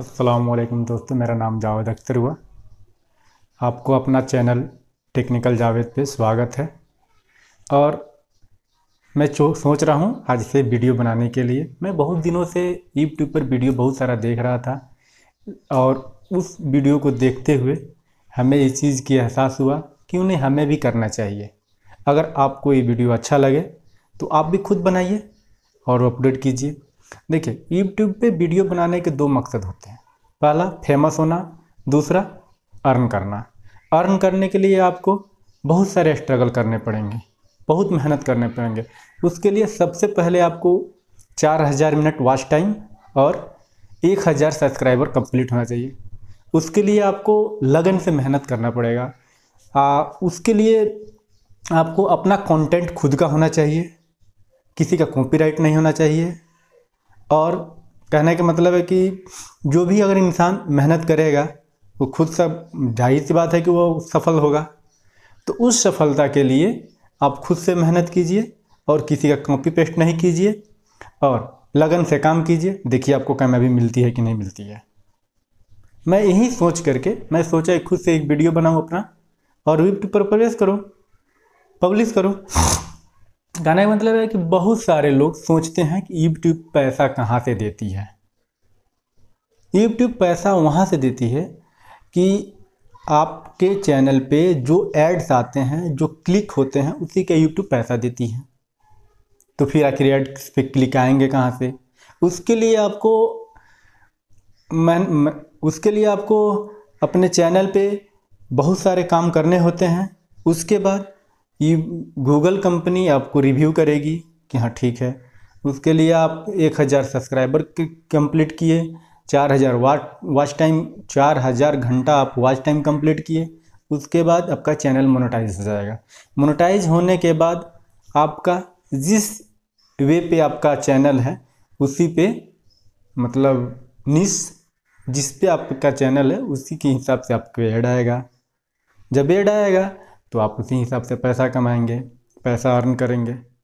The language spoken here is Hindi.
असलकम दोस्तों मेरा नाम जावेद अख्तर हुआ आपको अपना चैनल टेक्निकल जावेद पे स्वागत है और मैं सोच रहा हूँ आज से वीडियो बनाने के लिए मैं बहुत दिनों से यूट्यूब पर वीडियो बहुत सारा देख रहा था और उस वीडियो को देखते हुए हमें इस चीज़ की एहसास हुआ कि उन्हें हमें भी करना चाहिए अगर आपको ये वीडियो अच्छा लगे तो आप भी खुद बनाइए और अपडेट कीजिए देखिए यूट्यूब पे वीडियो बनाने के दो मकसद होते हैं पहला फेमस होना दूसरा अर्न करना अर्न करने के लिए आपको बहुत सारे स्ट्रगल करने पड़ेंगे बहुत मेहनत करने पड़ेंगे उसके लिए सबसे पहले आपको चार हज़ार मिनट वॉच टाइम और एक हज़ार सब्सक्राइबर कंप्लीट होना चाहिए उसके लिए आपको लगन से मेहनत करना पड़ेगा आ, उसके लिए आपको अपना कंटेंट खुद का होना चाहिए किसी का कॉपीराइट नहीं होना चाहिए और कहने का मतलब है कि जो भी अगर इंसान मेहनत करेगा वो खुद सब जाहिर सी बात है कि वो सफल होगा तो उस सफलता के लिए आप खुद से मेहनत कीजिए और किसी का कॉपी पेस्ट नहीं कीजिए और लगन से काम कीजिए देखिए आपको कामयाबी मिलती है कि नहीं मिलती है मैं यही सोच करके मैं सोचा खुद से एक वीडियो बनाऊँ अपना और यूट्यूब पर प्रवेश करूँ पब्लिश करूँ कहने का मतलब है कि बहुत सारे लोग सोचते हैं कि यूट्यूब पैसा कहाँ से देती है यूट्यूब पैसा वहाँ से देती है कि आपके चैनल पे जो एड्स आते हैं जो क्लिक होते हैं उसी का यूट्यूब पैसा देती है तो फिर आखिर एड्स पे क्लिक आएंगे कहाँ से उसके लिए आपको मैं, मैं उसके लिए आपको अपने चैनल पे बहुत सारे काम करने होते हैं उसके बाद ये गूगल कंपनी आपको रिव्यू करेगी कि हाँ ठीक है उसके लिए आप एक हज़ार सब्सक्राइबर कंप्लीट किए चार हज़ार वाच वॉच टाइम चार हज़ार घंटा आप वॉच टाइम कंप्लीट किए उसके बाद आपका चैनल मोनेटाइज हो जाएगा मोनेटाइज होने के बाद आपका जिस वे पे आपका चैनल है उसी पे मतलब निस जिस पे आपका चैनल है उसी के हिसाब से आपको एड आएगा जब एड आएगा तो आप उसी हिसाब से पैसा कमाएंगे पैसा अर्न करेंगे